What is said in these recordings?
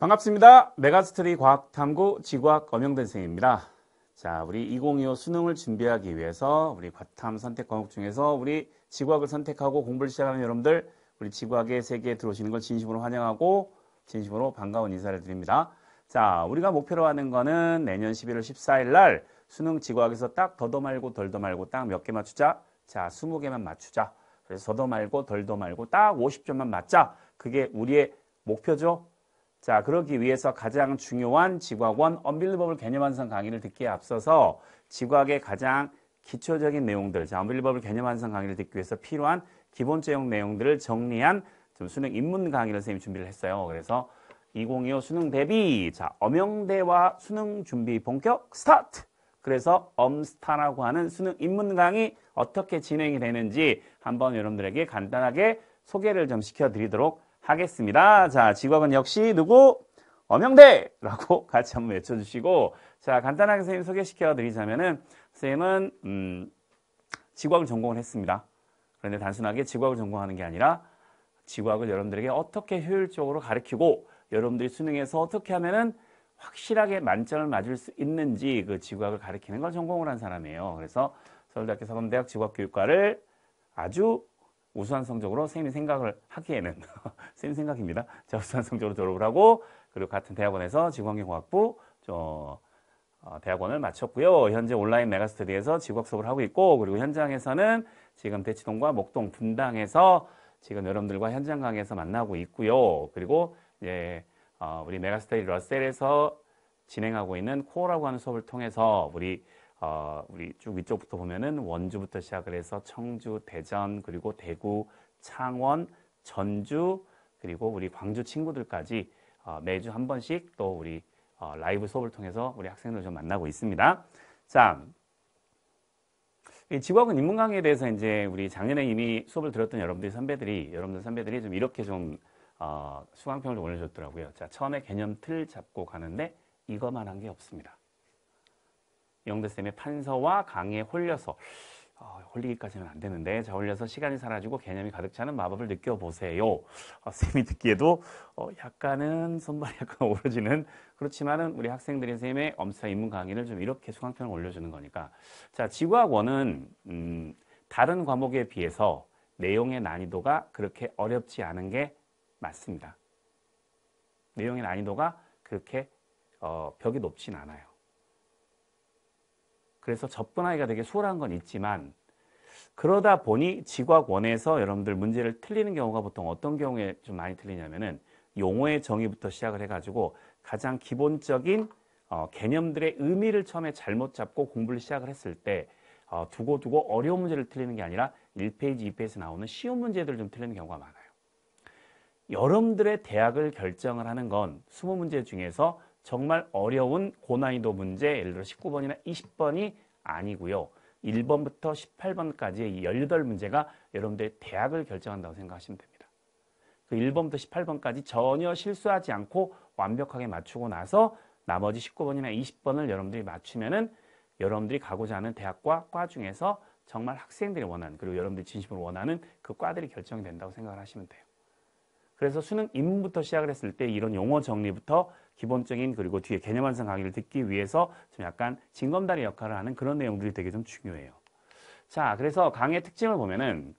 반갑습니다. 메가스트리 과학탐구 지구학 엄영된 선생입니다. 자, 우리 2025 수능을 준비하기 위해서 우리 과탐 선택 과목 중에서 우리 지구학을 선택하고 공부를 시작하는 여러분들 우리 지구학의 세계에 들어오시는 걸 진심으로 환영하고 진심으로 반가운 인사를 드립니다. 자, 우리가 목표로 하는 거는 내년 11월 14일 날 수능 지구학에서 딱 더더 말고 덜더 말고 딱 몇 개 맞추자. 자, 20개만 맞추자. 그래서 더더 말고 덜더 말고 딱 50점만 맞자. 그게 우리의 목표죠. 자, 그러기 위해서 가장 중요한 지학원 언빌리버블 개념 완성 강의를 듣기에 앞서서 지학의 가장 기초적인 내용들, 자, 언빌리버블 개념 완성 강의를 듣기 위해서 필요한 기본적 내용들을 정리한 좀 수능 입문 강의를 선생님이 준비를 했어요. 그래서 2025 수능 대비, 자, 엄영대와 수능 준비 본격 스타트! 그래서 엄스타라고 하는 수능 입문 강의 어떻게 진행이 되는지 한번 여러분들에게 간단하게 소개를 좀 시켜드리도록 하겠습니다. 자, 직업은 역시 누구? 엄영대! 라고 같이 한번 외쳐주시고, 자, 간단하게 선생님 소개시켜 드리자면은, 선생님은, 음, 지구학을 전공을 했습니다. 그런데 단순하게 지구학을 전공하는 게 아니라, 지구학을 여러분들에게 어떻게 효율적으로 가르치고, 여러분들이 수능에서 어떻게 하면은 확실하게 만점을 맞을 수 있는지 그 지구학을 가르치는 걸 전공을 한 사람이에요. 그래서 서울대학교 서범대학 지구학교육과를 아주 우수한 성적으로 선생님이 생각을 하기에는 선생님 생각입니다. 자, 우수한 성적으로 졸업을 하고 그리고 같은 대학원에서 지구환경공학부 저 어, 대학원을 마쳤고요. 현재 온라인 메가스터디에서 지구학 수업을 하고 있고 그리고 현장에서는 지금 대치동과 목동 분당에서 지금 여러분들과 현장 강의에서 만나고 있고요. 그리고 이제 어, 우리 메가스터디 러셀에서 진행하고 있는 코어라고 하는 수업을 통해서 우리 어, 우리 쭉 위쪽부터 보면은 원주부터 시작을 해서 청주, 대전, 그리고 대구, 창원, 전주, 그리고 우리 광주 친구들까지 어, 매주 한 번씩 또 우리 어, 라이브 수업을 통해서 우리 학생들 좀 만나고 있습니다. 자, 지구학은 인문 강의에 대해서 이제 우리 작년에 이미 수업을 들었던 여러분들이 선배들이 여러분들 선배들이 좀 이렇게 좀 어, 수강평을 좀 올려줬더라고요. 자, 처음에 개념 틀 잡고 가는데 이거만 한 게 없습니다. 영대쌤의 판서와 강에 의 홀려서 어, 홀리기까지는 안 되는데 자 홀려서 시간이 사라지고 개념이 가득 차는 마법을 느껴보세요. 어, 쌤이 듣기에도 어, 약간은 손발이 약간 오르지는 그렇지만은 우리 학생들이 쌤의 엄사 입문 강의를 좀 이렇게 수강편을 올려주는 거니까 자 지구학원은 음, 다른 과목에 비해서 내용의 난이도가 그렇게 어렵지 않은 게 맞습니다. 내용의 난이도가 그렇게 어, 벽이 높진 않아요. 그래서 접근하기가 되게 수월한 건 있지만 그러다 보니 지각원에서 여러분들 문제를 틀리는 경우가 보통 어떤 경우에 좀 많이 틀리냐면은 용어의 정의부터 시작을 해가지고 가장 기본적인 어, 개념들의 의미를 처음에 잘못 잡고 공부를 시작을 했을 때 어, 두고두고 어려운 문제를 틀리는 게 아니라 1페이지, 2페이지 에서 나오는 쉬운 문제들을 좀 틀리는 경우가 많아요. 여러분들의 대학을 결정을 하는 건 20문제 중에서 정말 어려운 고난이도 문제 예를 들어 19번이나 20번이 아니고요. 1번부터 18번까지의 18문제가 여러분들의 대학을 결정한다고 생각하시면 됩니다. 그 1번부터 18번까지 전혀 실수하지 않고 완벽하게 맞추고 나서 나머지 19번이나 20번을 여러분들이 맞추면은 여러분들이 가고자 하는 대학과 과 중에서 정말 학생들이 원하는 그리고 여러분들이 진심으로 원하는 그 과들이 결정이 된다고 생각을 하시면 돼요. 그래서 수능 입문부터 시작을 했을 때 이런 용어 정리부터 기본적인 그리고 뒤에 개념 완성 강의를 듣기 위해서 좀 약간 징검다리 역할을 하는 그런 내용들이 되게 좀 중요해요. 자, 그래서 강의 특징을 보면은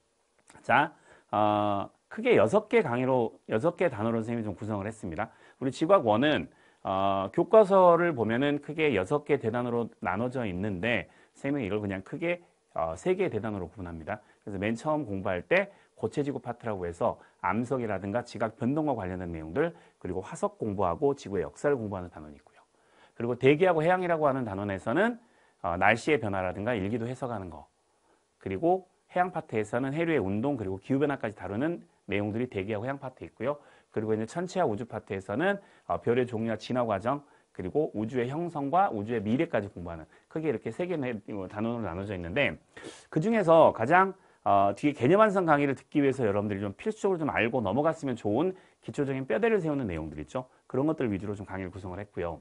자, 어, 크게 여섯 개 강의로 여섯 개 단어로 선생님이 좀 구성을 했습니다. 우리 지각 원은 어, 교과서를 보면은 크게 여섯 개 대단으로 나눠져 있는데 선생님은 이걸 그냥 크게 어, 세 개의 대단으로 구분합니다. 그래서 맨 처음 공부할 때 고체지구 파트라고 해서 암석이라든가 지각 변동과 관련된 내용들 그리고 화석 공부하고 지구의 역사를 공부하는 단원이 있고요. 그리고 대기하고 해양이라고 하는 단원에서는 어, 날씨의 변화라든가 일기도 해석하는 거 그리고 해양 파트에서는 해류의 운동 그리고 기후 변화까지 다루는 내용들이 대기하고 해양 파트 있고요. 그리고 이제 천체와 우주 파트에서는 어, 별의 종류와 진화 과정 그리고 우주의 형성과 우주의 미래까지 공부하는 크게 이렇게 세 개의 단원으로 나눠져 있는데 그 중에서 가장 어, 뒤에 개념 완성 강의를 듣기 위해서 여러분들이 좀 필수적으로 좀 알고 넘어갔으면 좋은 기초적인 뼈대를 세우는 내용들 있죠. 그런 것들 위주로 좀 강의를 구성을 했고요.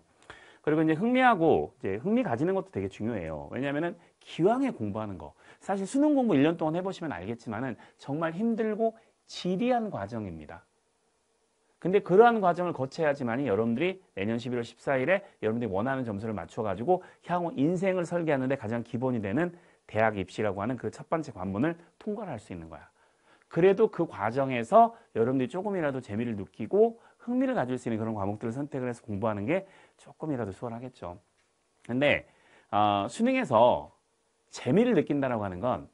그리고 이제 흥미하고 이제 흥미 가지는 것도 되게 중요해요. 왜냐면은 하 기왕에 공부하는 거. 사실 수능 공부 1년 동안 해보시면 알겠지만은 정말 힘들고 지리한 과정입니다. 근데 그러한 과정을 거쳐야지만이 여러분들이 내년 11월 14일에 여러분들이 원하는 점수를 맞춰가지고 향후 인생을 설계하는데 가장 기본이 되는 대학 입시라고 하는 그 첫 번째 관문을 통과할 수 있는 거야. 그래도 그 과정에서 여러분들이 조금이라도 재미를 느끼고 흥미를 가질 수 있는 그런 과목들을 선택을 해서 공부하는 게 조금이라도 수월하겠죠. 근데 어, 수능에서 재미를 느낀다라고 하는 건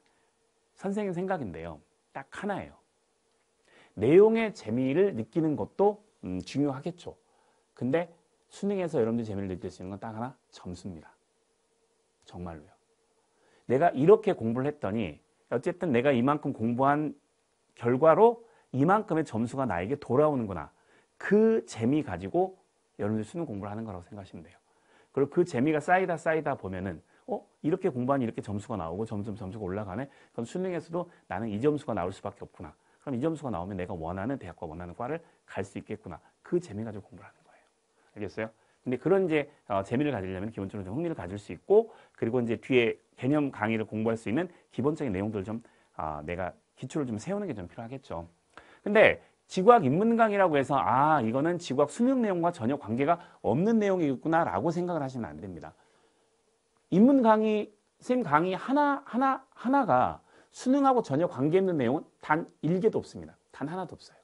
선생님 생각인데요. 딱 하나예요. 내용의 재미를 느끼는 것도 음, 중요하겠죠. 근데 수능에서 여러분들이 재미를 느낄 수 있는 건 딱 하나 점수입니다. 정말로요. 내가 이렇게 공부를 했더니 어쨌든 내가 이만큼 공부한 결과로 이만큼의 점수가 나에게 돌아오는구나. 그 재미 가지고 여러분들 수능 공부를 하는 거라고 생각하시면 돼요. 그리고 그 재미가 쌓이다 쌓이다 보면은 어 이렇게 공부하니 이렇게 점수가 나오고 점점 점수가 올라가네. 그럼 수능에서도 나는 이 점수가 나올 수밖에 없구나. 그럼 이 점수가 나오면 내가 원하는 대학과 원하는 과를 갈 수 있겠구나. 그 재미 가지고 공부를 하는 거예요. 알겠어요? 근데 그런 이제 어, 재미를 가지려면 기본적으로 좀 흥미를 가질 수 있고 그리고 이제 뒤에 개념 강의를 공부할 수 있는 기본적인 내용들을 좀 아, 내가 기초를 좀 세우는 게 좀 필요하겠죠. 근데 지구학 입문강의라고 해서 아 이거는 지구학 수능 내용과 전혀 관계가 없는 내용이겠구나라고 생각을 하시면 안 됩니다. 입문 강의 선생님 강의 하나 하나 하나가 수능하고 전혀 관계 없는 내용은 단 1개도 없습니다. 단 하나도 없어요.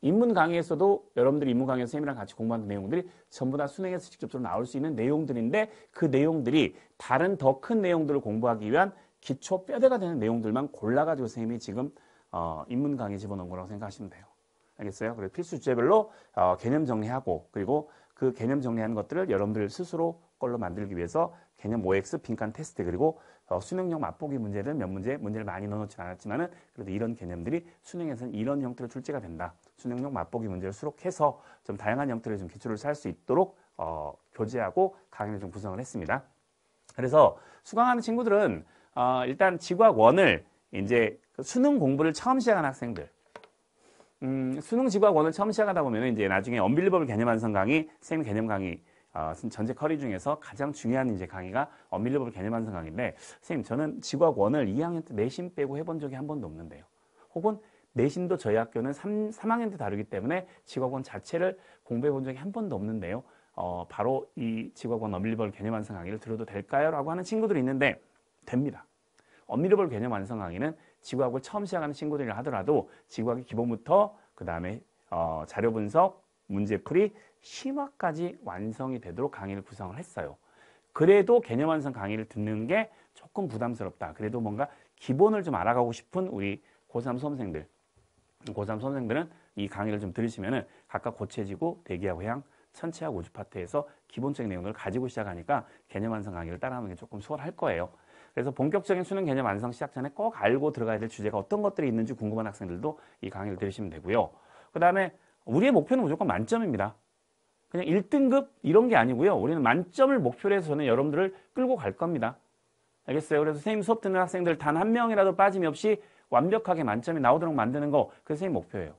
인문 강의에서도 여러분들이 인문 강의 선생님이랑 같이 공부한 내용들이 전부 다 수능에서 직접적으로 나올 수 있는 내용들인데 그 내용들이 다른 더 큰 내용들을 공부하기 위한 기초 뼈대가 되는 내용들만 골라가지고 선생님이 지금 어, 인문 강의 집어넣은 거라고 생각하시면 돼요. 알겠어요? 그리고 필수 주제별로 어, 개념 정리하고 그리고 그 개념 정리하는 것들을 여러분들 스스로 걸로 만들기 위해서 개념 OX 빈칸 테스트 그리고 어, 수능형 맛보기 문제는 몇 문제 문제를 많이 넣어놓진 않았지만은 그래도 이런 개념들이 수능에서는 이런 형태로 출제가 된다. 수능형 맛보기 문제를 수록해서 좀 다양한 형태를 좀 기초를 살수 있도록 어, 교재하고 강의를 좀 구성을 했습니다. 그래서 수강하는 친구들은 어, 일단 지구학 원을 이제 그 수능 공부를 처음 시작한 학생들 음, 수능 지구학 원을 처음 시작하다 보면 이제 나중에 언빌리버블 개념 완성 강의, 쌤 개념 강의 어, 전체 커리 중에서 가장 중요한 이제 강의가 언밀리버블 개념 완성 강의인데 선생님 저는 지구학 원을 2학년 때 내신 빼고 해본 적이 한 번도 없는데요. 혹은 내신도 저희 학교는 3, 3학년 때 다루기 때문에 지구학 원 자체를 공부해 본 적이 한 번도 없는데요. 어, 바로 이 지구학 원 언밀리버블 개념 완성 강의를 들어도 될까요? 라고 하는 친구들이 있는데 됩니다. 언밀리버블 개념 완성 강의는 지구학을 처음 시작하는 친구들이라 하더라도 지구학의 기본부터 그 다음에 어, 자료 분석, 문제풀이 심화까지 완성이 되도록 강의를 구성을 했어요. 그래도 개념 완성 강의를 듣는 게 조금 부담스럽다. 그래도 뭔가 기본을 좀 알아가고 싶은 우리 고3 수험생들, 고3 수험생들은 이 강의를 좀 들으시면은 각각 고체지고 대기하고 향, 천체학 우주 파트에서 기본적인 내용을 가지고 시작하니까 개념 완성 강의를 따라하는 게 조금 수월할 거예요. 그래서 본격적인 수능 개념 완성 시작 전에 꼭 알고 들어가야 될 주제가 어떤 것들이 있는지 궁금한 학생들도 이 강의를 들으시면 되고요. 그 다음에 우리의 목표는 무조건 만점입니다. 그냥 1등급 이런 게 아니고요. 우리는 만점을 목표로 해서 저는 여러분들을 끌고 갈 겁니다. 알겠어요? 그래서 선생님 수업 듣는 학생들 단 한 명이라도 빠짐이 없이 완벽하게 만점이 나오도록 만드는 거 그게 선생님 목표예요.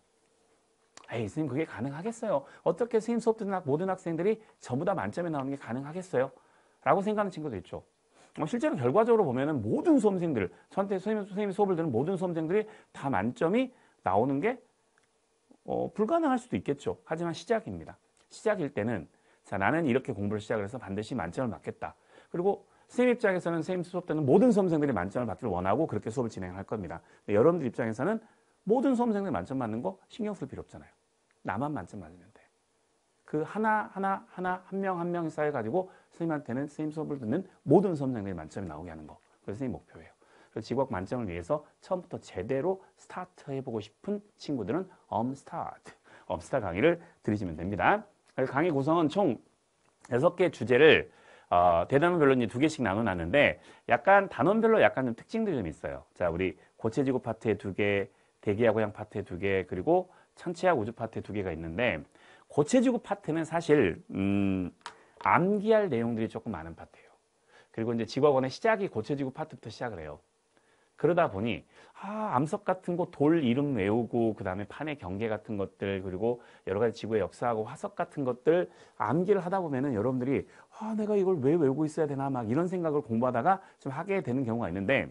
에이 선생님 그게 가능하겠어요. 어떻게 선생님 수업 듣는 모든 학생들이 전부 다 만점에 나오는 게 가능하겠어요? 라고 생각하는 친구도 있죠. 어, 실제로 결과적으로 보면 모든 수험생들, 저한테 선생님, 선생님 수업을 듣는 모든 수험생들이 다 만점이 나오는 게 어, 불가능할 수도 있겠죠. 하지만 시작입니다. 시작일 때는 자, 나는 이렇게 공부를 시작을 해서 반드시 만점을 맞겠다 그리고 선생님 입장에서는 선생님 수업 때는 모든 수험생들이 만점을 받를 원하고 그렇게 수업을 진행할 겁니다. 여러분들 입장에서는 모든 수험생들이 만점 맞는거 신경 쓸 필요 없잖아요. 나만 만점 맞으면 돼. 그 하나 하나 하나 한 명 한 명이 쌓여가지고 선생님한테는 선생님 수업을 듣는 모든 수험생들이 만점이 나오게 하는 거. 그게 선생님 목표예요. 그래서 직업 만점을 위해서 처음부터 제대로 스타트 해보고 싶은 친구들은 엄스타트, 엄스타 강의를 들으시면 됩니다. 강의 구성은 총 6개 주제를 어, 대단원별로 이제 두 개씩 나눠놨는데 약간 단원별로 약간 좀 특징들이 좀 있어요. 자, 우리 고체지구 파트에 두 개, 대기하고 양 파트에 두 개, 그리고 천체하고 우주 파트에 두 개가 있는데 고체지구 파트는 사실 음, 암기할 내용들이 조금 많은 파트예요. 그리고 이제 지구원의 시작이 고체지구 파트부터 시작을 해요. 그러다 보니 아, 암석 같은 거 돌 이름 외우고 그다음에 판의 경계 같은 것들 그리고 여러 가지 지구의 역사하고 화석 같은 것들 암기를 하다 보면은 여러분들이 아, 내가 이걸 왜 외우고 있어야 되나 막 이런 생각을 공부하다가 좀 하게 되는 경우가 있는데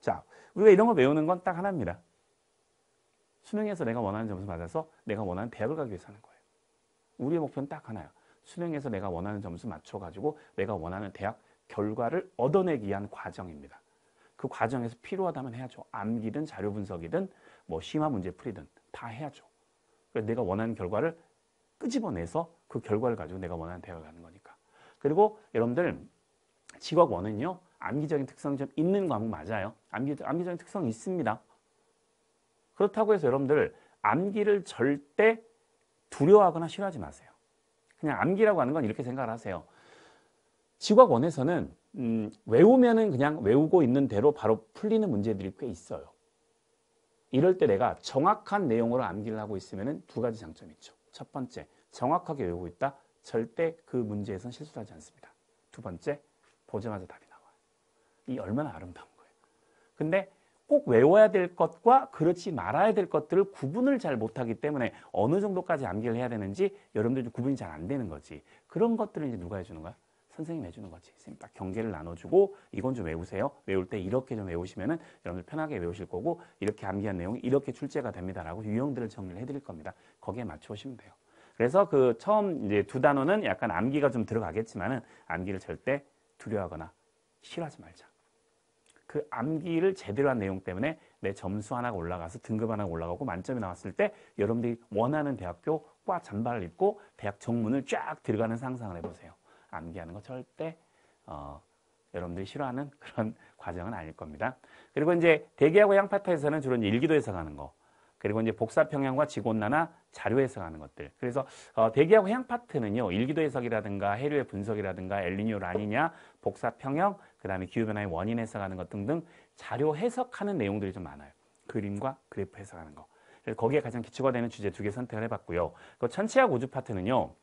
자, 우리가 이런 걸 외우는 건 딱 하나입니다. 수능에서 내가 원하는 점수 받아서 내가 원하는 대학을 가기 위해서 하는 거예요. 우리의 목표는 딱 하나예요. 수능에서 내가 원하는 점수 맞춰 가지고 내가 원하는 대학 결과를 얻어내기 위한 과정입니다. 그 과정에서 필요하다면 해야죠. 암기든 자료 분석이든 뭐 심화 문제 풀이든 다 해야죠. 그러니 내가 원하는 결과를 끄집어내서 그 결과를 가지고 내가 원하는 대학을 가는 거니까. 그리고 여러분들 직업원은요. 암기적인 특성이 좀 있는 과목 맞아요. 암기, 암기적인 특성이 있습니다. 그렇다고 해서 여러분들 암기를 절대 두려워하거나 싫어하지 마세요. 그냥 암기라고 하는 건 이렇게 생각을 하세요. 지각원에서는 음, 외우면은 그냥 외우고 있는 대로 바로 풀리는 문제들이 꽤 있어요. 이럴 때 내가 정확한 내용으로 암기를 하고 있으면 두 가지 장점이 있죠. 첫 번째, 정확하게 외우고 있다. 절대 그 문제에선 실수를 하지 않습니다. 두 번째, 보자마자 답이 나와요. 이 얼마나 아름다운 거예요. 근데 꼭 외워야 될 것과 그렇지 말아야 될 것들을 구분을 잘 못하기 때문에 어느 정도까지 암기를 해야 되는지 여러분들이 구분이 잘 안 되는 거지. 그런 것들을 이제 누가 해주는 거야? 선생님이 해주는 거지. 선생님 딱 경계를 나눠주고 이건 좀 외우세요. 외울 때 이렇게 좀 외우시면은 여러분들 편하게 외우실 거고 이렇게 암기한 내용이 이렇게 출제가 됩니다라고 유형들을 정리를 해드릴 겁니다. 거기에 맞춰오시면 돼요. 그래서 그 처음 이제 두 단어는 약간 암기가 좀 들어가겠지만은 암기를 절대 두려워하거나 싫어하지 말자. 그 암기를 제대로 한 내용 때문에 내 점수 하나가 올라가서 등급 하나가 올라가고 만점이 나왔을 때 여러분들이 원하는 대학교 과 잠바를 입고 대학 정문을 쫙 들어가는 상상을 해보세요. 암기하는 거 절대 어, 여러분들이 싫어하는 그런 과정은 아닐 겁니다. 그리고 이제 대기하고 향파타에서는 주로 일기도 해석하는 거, 그리고 이제 복사평형과 지구온난화 자료 해석하는 것들. 그래서 어, 대기하고 향 파트는요. 일기도 해석이라든가 해류의 분석이라든가 엘리뇨 라니냐, 복사평형, 그다음에 기후변화의 원인 해석하는 것 등등 자료 해석하는 내용들이 좀 많아요. 그림과 그래프 해석하는 거. 거기에 가장 기초가 되는 주제 두 개 선택을 해봤고요. 그 천체학 우주 파트는요.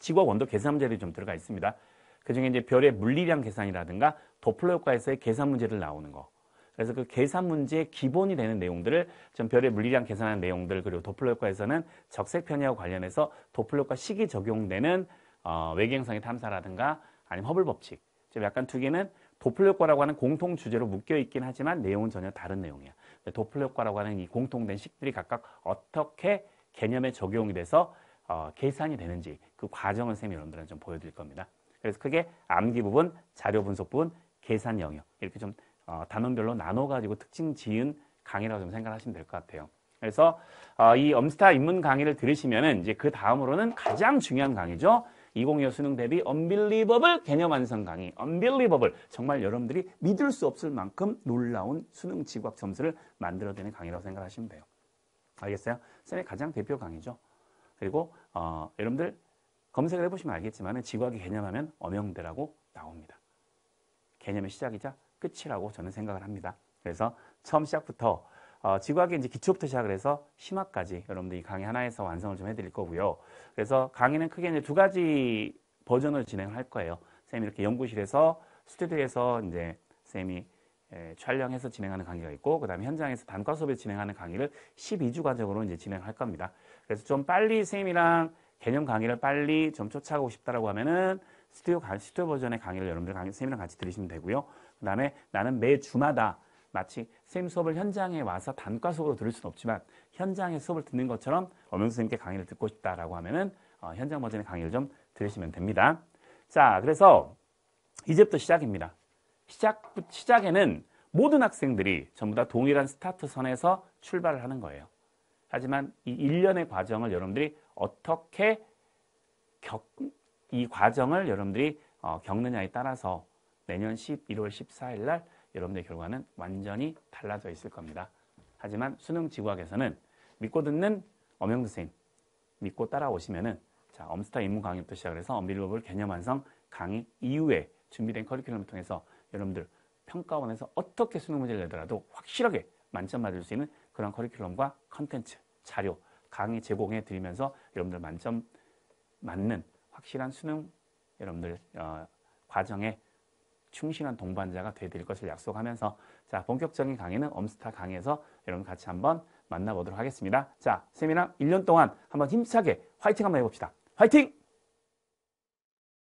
지구와 원도 계산제들이 문좀 들어가 있습니다. 그중에 이제 별의 물리량 계산이라든가 도플러 효과에서의 계산 문제를 나오는 거. 그래서 그 계산 문제의 기본이 되는 내용들을 좀 별의 물리량 계산하는 내용들 그리고 도플러 효과에서는 적색 편의와 관련해서 도플러 효과 시기 적용되는 어, 외계행성의 탐사라든가 아니면 허블 법칙. 지금 약간 두 개는 도플러 효과라고 하는 공통 주제로 묶여 있긴 하지만 내용은 전혀 다른 내용이야. 도플러 효과라고 하는 이 공통된 식들이 각각 어떻게 개념에 적용이 돼서 어, 계산이 되는지 그 과정을 쌤이 여러분들한테 좀 보여드릴 겁니다. 그래서 크게 암기 부분, 자료 분석 부분, 계산 영역 이렇게 좀 어, 단원별로 나눠가지고 특징 지은 강의라고 좀 생각하시면 될 것 같아요. 그래서 어, 이 엄스타 입문 강의를 들으시면 이제 그 다음으로는 가장 중요한 강의죠. 2025 수능 대비 언빌리버블 개념 완성 강의, 언빌리버블 정말 여러분들이 믿을 수 없을 만큼 놀라운 수능 지구학 점수를 만들어내는 강의라고 생각하시면 돼요. 알겠어요? 선 쌤의 가장 대표 강의죠. 그리고 어, 여러분들 검색을 해보시면 알겠지만 지구학의 개념하면 엄영대라고 나옵니다. 개념의 시작이자 끝이라고 저는 생각을 합니다. 그래서 처음 시작부터 어, 지구학의 이제 기초부터 시작을 해서 심화까지 여러분들 이 강의 하나에서 완성을 좀 해드릴 거고요. 그래서 강의는 크게 이제 두 가지 버전으로 진행을 할 거예요. 쌤이 이렇게 연구실에서 스튜디오에서 이제 쌤이 예, 촬영해서 진행하는 강의가 있고 그다음에 현장에서 단과 수업을 진행하는 강의를 12주 과정으로 이제 진행할 겁니다. 그래서 좀 빨리 선생님이랑 개념 강의를 빨리 좀 쫓아가고 싶다라고 하면은 스튜디오, 스튜디오 버전의 강의를 여러분들 강의, 선생님이랑 같이 들으시면 되고요. 그다음에 나는 매 주마다 마치 선생님 수업을 현장에 와서 단과 수업으로 들을 수는 없지만 현장의 수업을 듣는 것처럼 엄명수 선생님께 강의를 듣고 싶다라고 하면은 어, 현장 버전의 강의를 좀 들으시면 됩니다. 자, 그래서 이제부터 시작입니다. 시작, 시작에는 모든 학생들이 전부 다 동일한 스타트 선에서 출발을 하는 거예요. 하지만 이일련의 과정을 여러분들이 어떻게 겪, 이 과정을 여러분들이 어, 겪느냐에 따라서 내년 11월 14일 날 여러분들의 결과는 완전히 달라져 있을 겁니다. 하지만 수능 지구학에서는 믿고 듣는 엄영 선생님 믿고 따라오시면은 자, 엄스타 임무 강의부터 시작해서 엄빌버블 개념 완성 강의 이후에 준비된 커리큘럼을 통해서 여러분들 평가원에서 어떻게 수능 문제를 내더라도 확실하게 만점 받을 수 있는 그런 커리큘럼과 컨텐츠, 자료, 강의 제공해 드리면서 여러분들 만점 맞는 확실한 수능 여러분들 어, 과정에 충실한 동반자가 되드릴 것을 약속하면서 자 본격적인 강의는 엄스타 강의에서 여러분 같이 한번 만나보도록 하겠습니다. 자 세미나 1년 동안 한번 힘차게 화이팅 한번 해봅시다. 화이팅!